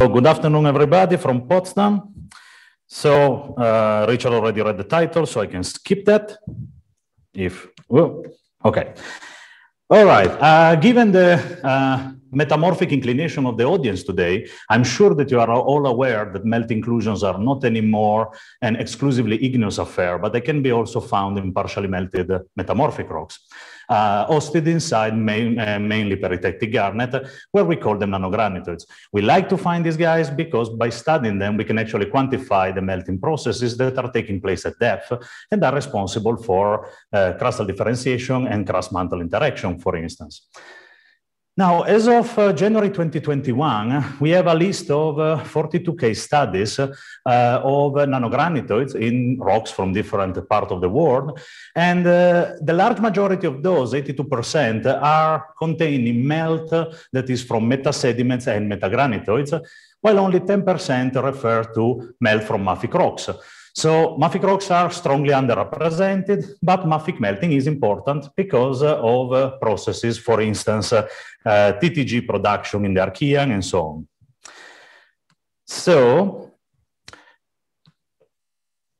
So good afternoon, everybody from Potsdam. So uh, Richard already read the title, so I can skip that. If well, okay, all right. Uh, given the uh, metamorphic inclination of the audience today, I'm sure that you are all aware that melt inclusions are not anymore an exclusively igneous affair, but they can be also found in partially melted metamorphic rocks. Uh, hosted inside main, uh, mainly peritectic garnet, where we call them nanogranitoids. We like to find these guys because by studying them, we can actually quantify the melting processes that are taking place at depth and are responsible for uh, crustal differentiation and crust mantle interaction, for instance. Now, as of uh, January 2021, we have a list of uh, 42 case studies uh, of nanogranitoids in rocks from different parts of the world. And uh, the large majority of those, 82%, are containing melt that is from metasediments and metagranitoids, while only 10% refer to melt from mafic rocks. So mafic rocks are strongly underrepresented, but mafic melting is important because uh, of uh, processes, for instance, uh, uh, TTG production in the Archean and so on. So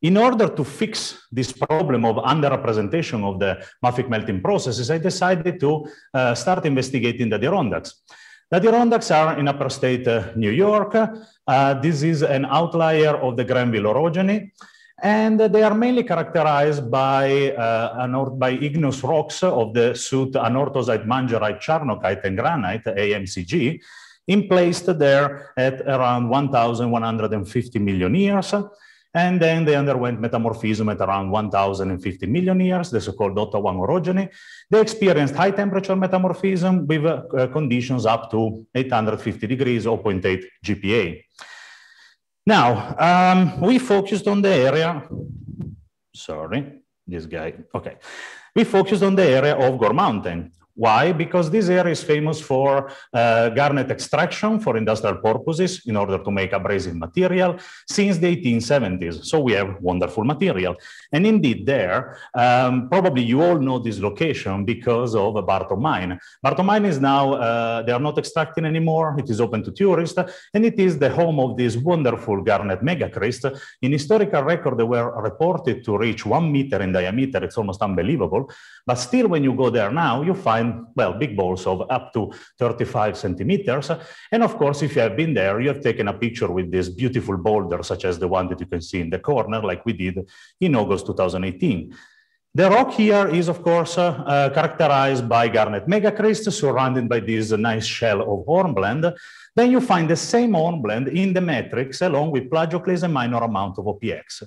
in order to fix this problem of underrepresentation of the mafic melting processes, I decided to uh, start investigating the Dirondacks. The Adirondacks are in upper state uh, New York. Uh, this is an outlier of the Granville orogeny. And uh, they are mainly characterized by, uh, by igneous rocks of the soot anorthosite, mangerite, charnokite, and granite, AMCG, in there at around 1,150 million years. And then they underwent metamorphism at around 1,050 million years, the so-called 1 orogeny. They experienced high temperature metamorphism with uh, conditions up to 850 degrees, 0.8 GPA. Now, um, we focused on the area, sorry, this guy, okay. We focused on the area of Gore Mountain, why? Because this area is famous for uh, garnet extraction for industrial purposes in order to make abrasive material since the 1870s. So we have wonderful material. And indeed there, um, probably you all know this location because of Barto mine. Barto mine is now, uh, they are not extracting anymore. It is open to tourists and it is the home of this wonderful garnet megacrist. In historical record, they were reported to reach one meter in diameter. It's almost unbelievable. But still, when you go there now, you find well, big balls of up to 35 centimeters. And of course, if you have been there, you have taken a picture with this beautiful boulder, such as the one that you can see in the corner, like we did in August 2018. The rock here is, of course, uh, uh, characterized by garnet megacrist surrounded by this nice shell of hornblende. Then you find the same hornblende in the matrix along with plagioclase and minor amount of OPX.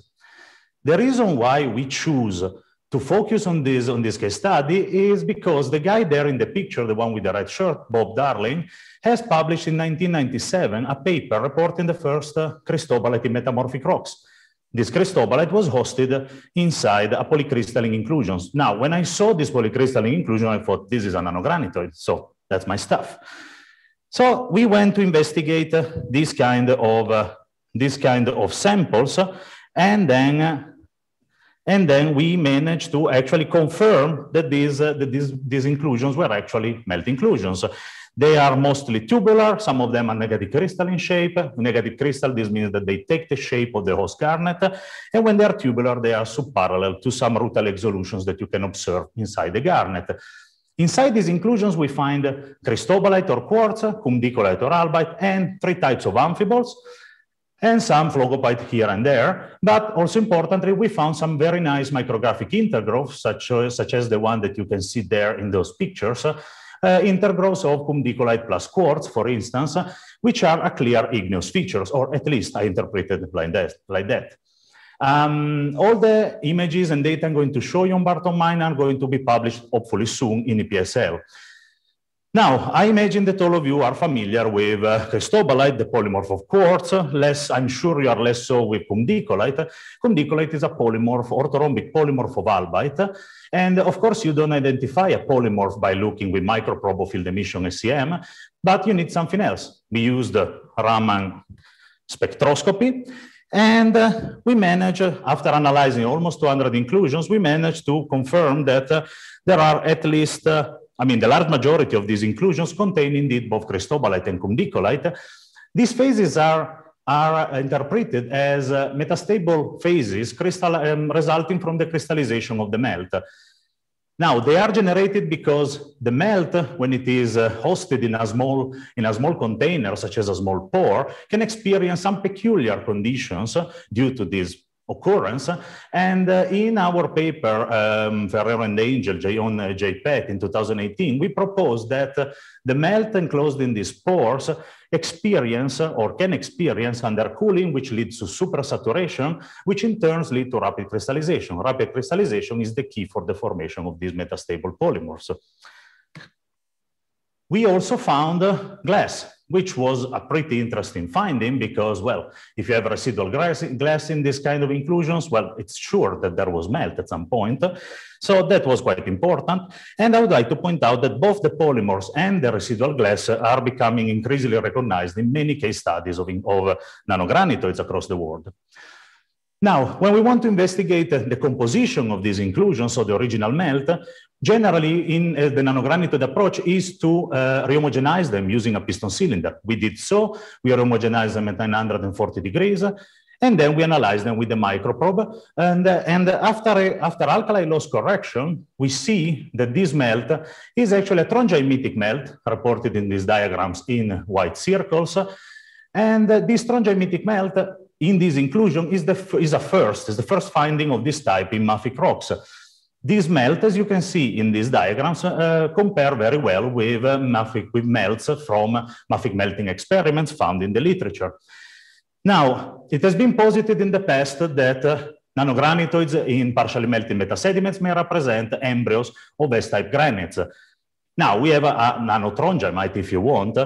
The reason why we choose to focus on this on this case study is because the guy there in the picture, the one with the red shirt, Bob Darling, has published in 1997 a paper reporting the first uh, cristobalite in metamorphic rocks. This cristobalite was hosted inside a polycrystalline inclusion. Now, when I saw this polycrystalline inclusion, I thought this is a nanogranitoid, so that's my stuff. So we went to investigate uh, this kind of uh, this kind of samples, uh, and then uh, and then we managed to actually confirm that these, uh, that these, these inclusions were actually melt inclusions. They are mostly tubular. Some of them are negative crystalline shape. Negative crystal, this means that they take the shape of the host garnet. And when they are tubular, they are subparallel to some rutile exolutions that you can observe inside the garnet. Inside these inclusions, we find cristobalite or quartz, cumdicolite or albite, and three types of amphiboles and some phlogopite here and there. But also importantly, we found some very nice micrographic intergrowths, such, such as the one that you can see there in those pictures, uh, intergrowths of cumdicolite plus quartz, for instance, uh, which are a clear igneous features, or at least I interpreted it like that. Like that. Um, all the images and data I'm going to show you on Barton Mine are going to be published hopefully soon in EPSL. Now, I imagine that all of you are familiar with uh, cristobalite, the polymorph of quartz. Less, I'm sure you are less so with cumdicolite. Cumdicolite is a polymorph, orthorhombic polymorph of albite. And of course, you don't identify a polymorph by looking with microprobe of field emission SEM, but you need something else. We used Raman spectroscopy. And uh, we managed, uh, after analyzing almost 200 inclusions, we managed to confirm that uh, there are at least uh, I mean, the large majority of these inclusions contain indeed both cristobalite and cumdicolite. These phases are, are interpreted as uh, metastable phases crystal, um, resulting from the crystallization of the melt. Now, they are generated because the melt, when it is uh, hosted in a, small, in a small container, such as a small pore, can experience some peculiar conditions uh, due to these occurrence. And uh, in our paper, um, Ferrer and Angel J on uh, JPEG in 2018, we proposed that uh, the melt enclosed in these pores experience uh, or can experience under cooling, which leads to supersaturation, which in turn leads to rapid crystallization. Rapid crystallization is the key for the formation of these metastable polymers. We also found uh, glass which was a pretty interesting finding because, well, if you have residual glass in this kind of inclusions, well, it's sure that there was melt at some point. So that was quite important. And I would like to point out that both the polymers and the residual glass are becoming increasingly recognized in many case studies of, of nanogranitoids across the world. Now, when we want to investigate the composition of these inclusions, so the original melt, generally in uh, the nanogranulated approach is to uh, rehomogenize them using a piston cylinder. We did so, we rehomogenized them at 940 degrees, and then we analyzed them with the microprobe. And, uh, and after, after alkali loss correction, we see that this melt is actually a thromboemitic melt reported in these diagrams in white circles. And uh, this thromboemitic melt in this inclusion is, the, is a first, is the first finding of this type in mafic rocks. These melt, as you can see in these diagrams, uh, compare very well with uh, mafic with melts from mafic melting experiments found in the literature. Now, it has been posited in the past that uh, nanogranitoids in partially melted metasediments may represent embryos of S-type granites. Now, we have a, a nanotron, if you want,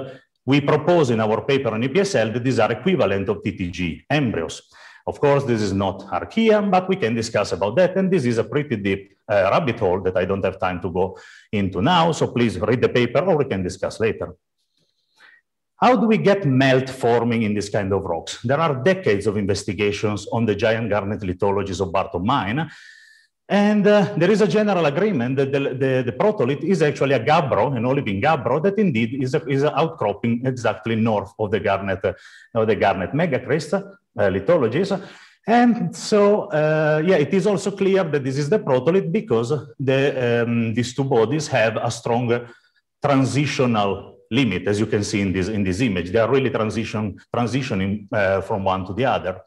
we propose in our paper on EPSL that these are equivalent of TTG embryos. Of course, this is not archaea, but we can discuss about that. And this is a pretty deep uh, rabbit hole that I don't have time to go into now. So please read the paper or we can discuss later. How do we get melt forming in this kind of rocks? There are decades of investigations on the giant garnet lithologies of Barton Mine and uh, there is a general agreement that the, the, the protolith is actually a gabbro, an olivine gabbro, that indeed is, a, is an outcropping exactly north of the garnet, uh, of the garnet megacrest uh, lithologies. And so, uh, yeah, it is also clear that this is the protolith because the, um, these two bodies have a strong transitional limit, as you can see in this, in this image. They are really transition, transitioning uh, from one to the other.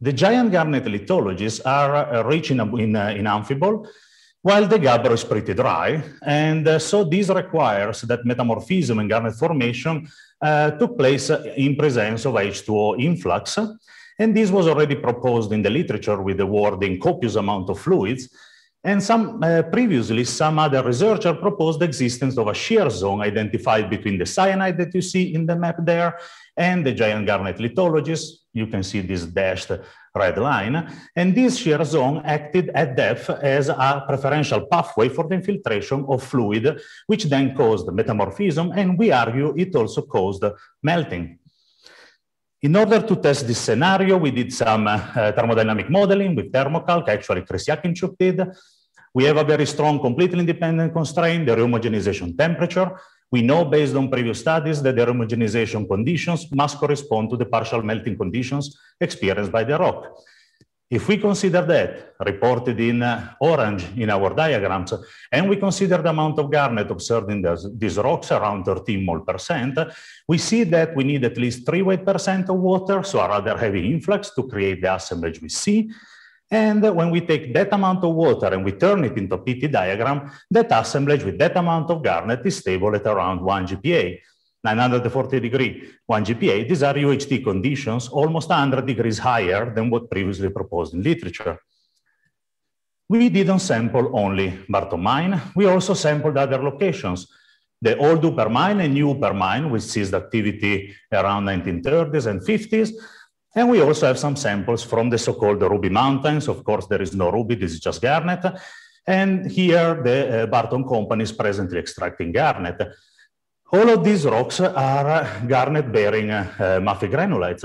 The giant garnet lithologies are uh, rich in, in, uh, in amphibole, while the gabbro is pretty dry. And uh, so this requires that metamorphism and garnet formation took place in presence of H2O influx. And this was already proposed in the literature with the word in copious amount of fluids, and some uh, previously, some other researcher proposed the existence of a shear zone identified between the cyanide that you see in the map there and the giant garnet lithologies. You can see this dashed red line. And this shear zone acted at depth as a preferential pathway for the infiltration of fluid, which then caused metamorphism. And we argue it also caused melting in order to test this scenario, we did some uh, thermodynamic modeling with thermocalc, actually Chris Yakinchuk did. We have a very strong, completely independent constraint, the rehomogenization temperature. We know based on previous studies that the rehomogenization conditions must correspond to the partial melting conditions experienced by the rock. If we consider that reported in uh, orange in our diagrams, and we consider the amount of garnet observed in these rocks around 13 mol percent, we see that we need at least 3 weight percent of water, so a rather heavy influx to create the assemblage we see. And when we take that amount of water and we turn it into a PT diagram, that assemblage with that amount of garnet is stable at around 1 GPA. 940 degree, 1 GPA, these are UHD conditions almost 100 degrees higher than what previously proposed in literature. We didn't sample only Barton mine. we also sampled other locations. The old upper mine and new upper mine, which sees activity around 1930s and 50s. And we also have some samples from the so-called Ruby Mountains. Of course, there is no ruby, this is just garnet. And here the uh, Barton company is presently extracting garnet. All of these rocks are garnet-bearing uh, eh, mafic granulates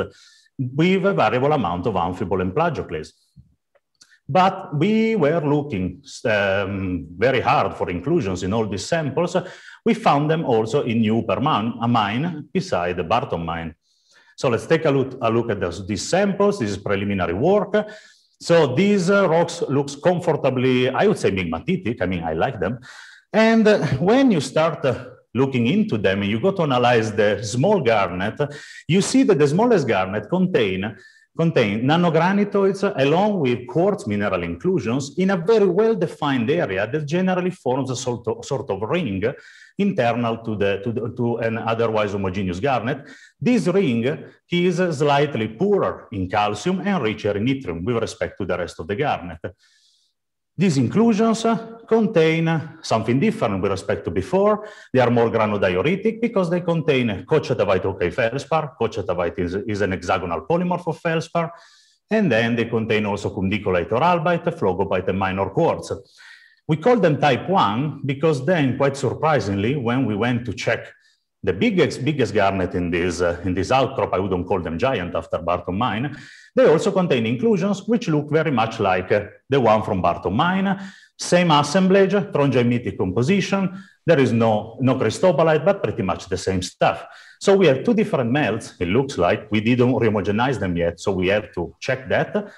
with a variable amount of amphibole and plagioclase. But we were looking um, very hard for inclusions in all these samples. We found them also in New Perman, a mine beside the Barton mine. So let's take a look, a look at those, these samples. This is preliminary work. So these uh, rocks looks comfortably, I would say, migmatitic. I mean, I like them. And uh, when you start uh, looking into them, you go to analyze the small garnet, you see that the smallest garnet contain contain nanogranitoids uh, along with quartz mineral inclusions in a very well-defined area that generally forms a sort of, sort of ring internal to, the, to, the, to an otherwise homogeneous garnet. This ring is slightly poorer in calcium and richer in yttrium with respect to the rest of the garnet. These inclusions uh, contain uh, something different with respect to before. They are more granodioritic because they contain uh, cochetavite OK feldspar. Cochetavite is, is an hexagonal polymorph of feldspar. And then they contain also cundicolite or albite, phlogobite, and minor quartz. We call them type 1 because then, quite surprisingly, when we went to check the biggest, biggest garnet in this, uh, in this outcrop, I wouldn't call them giant after Barton Mine, they also contain inclusions which look very much like uh, the one from Barton Mine. Same assemblage, trongemitic composition, there is no, no cristobalite, but pretty much the same stuff. So we have two different melts, it looks like. We didn't rehomogenize them yet, so we have to check that.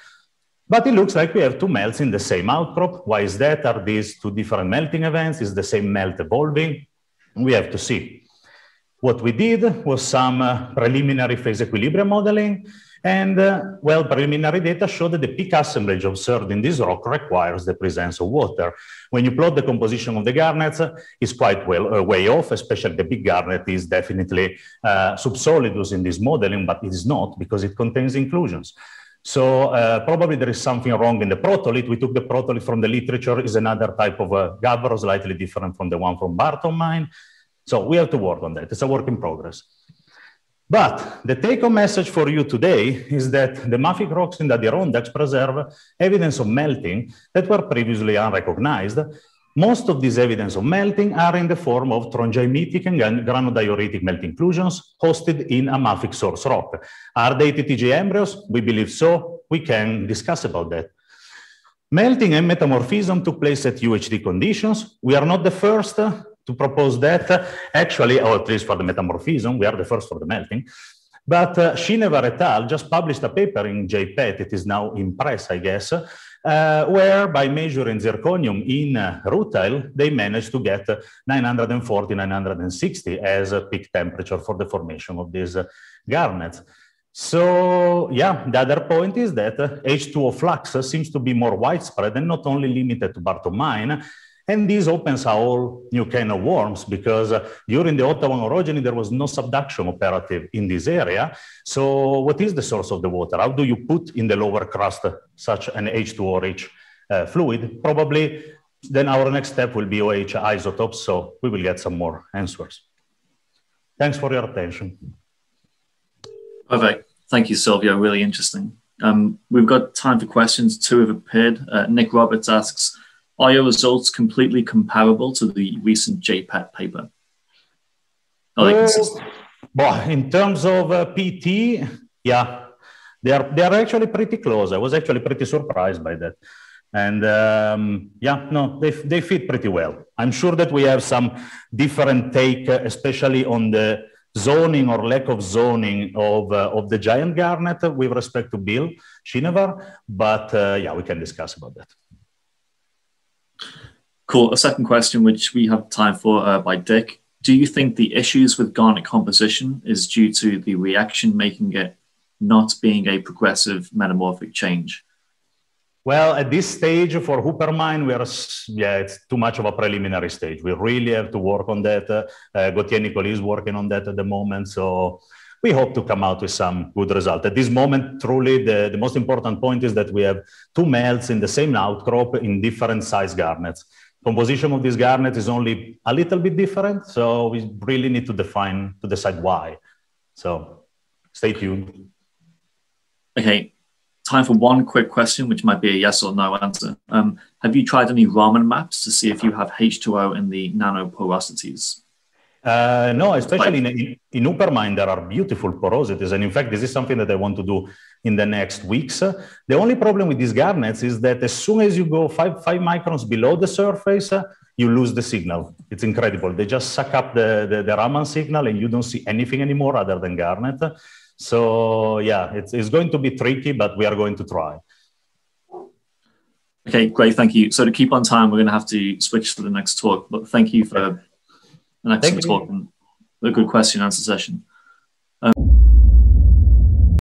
But it looks like we have two melts in the same outcrop. Why is that? Are these two different melting events? Is the same melt evolving? We have to see. What we did was some uh, preliminary phase equilibrium modeling, and uh, well, preliminary data showed that the peak assemblage observed in this rock requires the presence of water. When you plot the composition of the garnets, uh, it's quite well uh, way off, especially the big garnet is definitely uh, subsolidus in this modeling, but it is not because it contains inclusions. So uh, probably there is something wrong in the protolith. We took the protolith from the literature, is another type of uh, gabbro, slightly different from the one from Barton mine. So we have to work on that. It's a work in progress. But the take-home message for you today is that the mafic rocks in the Adirondacks preserve evidence of melting that were previously unrecognized. Most of these evidence of melting are in the form of trongymitic and granodioritic melt inclusions hosted in a mafic source rock. Are they TTG embryos? We believe so. We can discuss about that. Melting and metamorphism took place at UHD conditions. We are not the first to propose that. Actually, or at least for the metamorphism, we are the first for the melting. But uh, Shinevar et al. just published a paper in JPET, it is now in press, I guess, uh, where by measuring zirconium in uh, rutile, they managed to get 940, 960 as a peak temperature for the formation of these uh, garnets. So yeah, the other point is that H2O uh, flux seems to be more widespread and not only limited to Barto mine, and this opens a whole new kind of worms because uh, during the Ottawa orogeny, there was no subduction operative in this area. So what is the source of the water? How do you put in the lower crust such an H2OH uh, fluid? Probably then our next step will be OH isotopes. So we will get some more answers. Thanks for your attention. Perfect. Thank you, Silvio. Really interesting. Um, we've got time for questions. Two have appeared. Uh, Nick Roberts asks, are your results completely comparable to the recent JPAT paper? Are they uh, consistent? Well, in terms of uh, PT, yeah, they are they are actually pretty close. I was actually pretty surprised by that, and um, yeah, no, they they fit pretty well. I'm sure that we have some different take, uh, especially on the zoning or lack of zoning of uh, of the giant garnet with respect to Bill Shinover, but uh, yeah, we can discuss about that. Cool. A second question, which we have time for uh, by Dick. Do you think the issues with garnet composition is due to the reaction making it not being a progressive metamorphic change? Well, at this stage for Mine, we are yeah, it's too much of a preliminary stage. We really have to work on that. Uh, Gautier Nicole is working on that at the moment, so we hope to come out with some good result. At this moment, truly, the, the most important point is that we have two males in the same outcrop in different size garnets composition of this garnet is only a little bit different. So we really need to define to decide why. So stay tuned. Okay, time for one quick question, which might be a yes or no answer. Um, have you tried any Raman maps to see if you have H2O in the nanoporosities? Uh, no, especially like, in, in, in Upermine, there are beautiful porosities. And in fact, this is something that I want to do in the next weeks. The only problem with these garnets is that as soon as you go five, five microns below the surface, you lose the signal. It's incredible. They just suck up the, the, the Raman signal and you don't see anything anymore other than garnet. So yeah, it's, it's going to be tricky, but we are going to try. Okay, great. Thank you. So to keep on time, we're going to have to switch to the next talk, but thank you for an excellent talk and a good question answer session.